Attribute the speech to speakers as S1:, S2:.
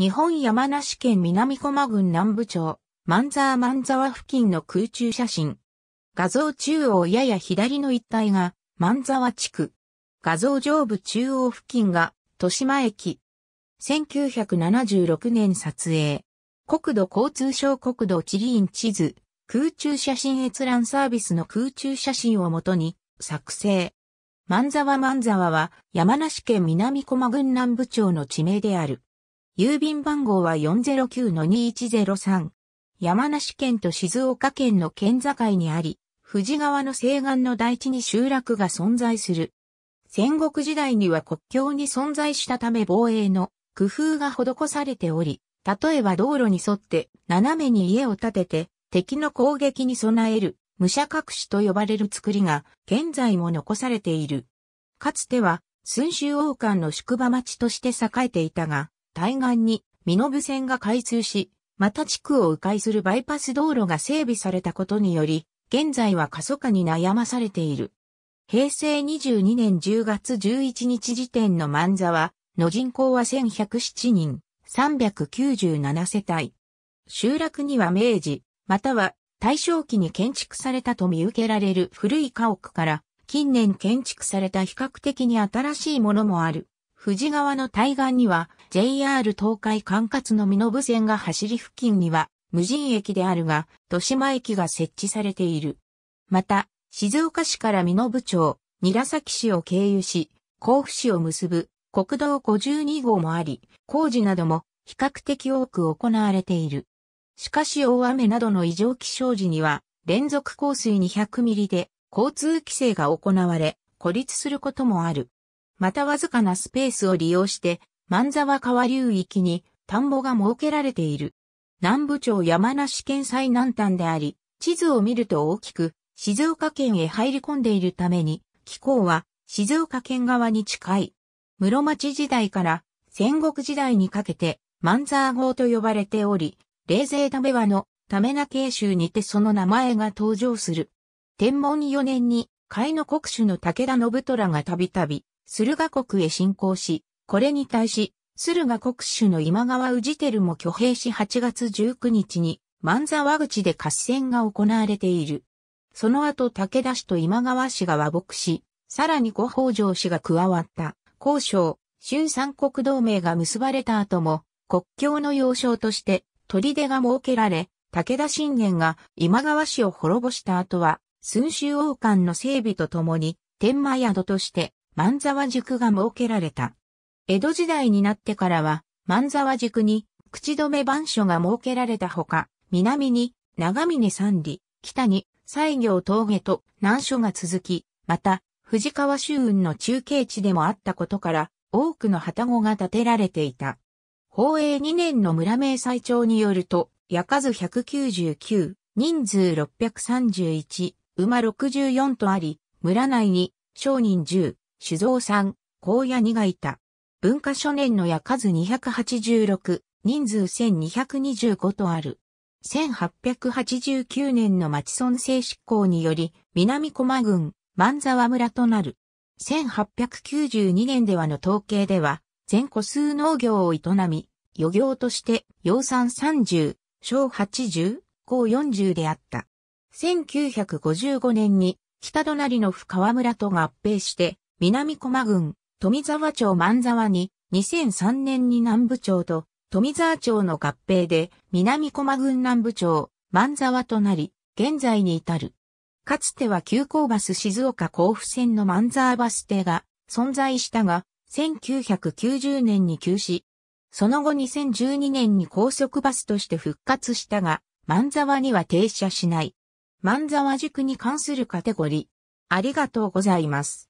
S1: 日本山梨県南駒郡南部町、万沢万沢付近の空中写真。画像中央やや左の一帯が万沢地区。画像上部中央付近が豊島駅。1976年撮影。国土交通省国土地理院地図、空中写真閲覧サービスの空中写真をもとに作成。万沢万沢は山梨県南駒郡南部町の地名である。郵便番号は409-2103。山梨県と静岡県の県境にあり、富士川の西岸の大地に集落が存在する。戦国時代には国境に存在したため防衛の工夫が施されており、例えば道路に沿って斜めに家を建てて敵の攻撃に備える武者隠しと呼ばれる作りが現在も残されている。かつては、寸州王冠の宿場町として栄えていたが、対岸に、身延線が開通し、また地区を迂回するバイパス道路が整備されたことにより、現在は過疎化に悩まされている。平成22年10月11日時点の万座は、の人口は1107人、397世帯。集落には明治、または大正期に建築されたと見受けられる古い家屋から、近年建築された比較的に新しいものもある。富士川の対岸には JR 東海管轄の身延線が走り付近には無人駅であるが、豊島駅が設置されている。また、静岡市から身延町、韮崎市を経由し、甲府市を結ぶ国道52号もあり、工事なども比較的多く行われている。しかし大雨などの異常気象時には、連続降水200ミリで交通規制が行われ、孤立することもある。またわずかなスペースを利用して、万沢川流域に田んぼが設けられている。南部町山梨県最南端であり、地図を見ると大きく静岡県へ入り込んでいるために、気候は静岡県側に近い。室町時代から戦国時代にかけて万沢号と呼ばれており、冷静ため和のためな慶州にてその名前が登場する。天文4年に、海の国主の武田信虎がたびたび、駿河国へ侵攻し、これに対し、駿河国主の今川氏輝も挙兵し8月19日に、万座和口で合戦が行われている。その後武田氏と今川氏が和睦し、さらに五北条氏が加わった、交渉、春三国同盟が結ばれた後も、国境の要衝として、砦が設けられ、武田信玄が今川氏を滅ぼした後は、寸州王冠の整備とともに、天満宿として、万沢塾が設けられた。江戸時代になってからは、万沢塾に、口止め番所が設けられたほか、南に、長峰三里、北に、西行峠と難所が続き、また、藤川周雲の中継地でもあったことから、多くの旗子が建てられていた。宝永2年の村名細長によると、矢数199、人数631、馬64とあり、村内に、商人10、酒造さん、高野にがいた。文化初年のや数286、人数1225とある。1889年の町村制執行により、南駒郡、万沢村となる。1892年ではの統計では、全個数農業を営み、漁業として、養蚕30、小80、高40であった。1955年に、北隣の深川村と合併して、南駒郡、富沢町万沢に、2003年に南部町と富沢町の合併で、南駒郡南部町、万沢となり、現在に至る。かつては急行バス静岡甲府線の万沢バス停が存在したが、1990年に休止。その後2012年に高速バスとして復活したが、万沢には停車しない。万沢塾に関するカテゴリー。ありがとうございます。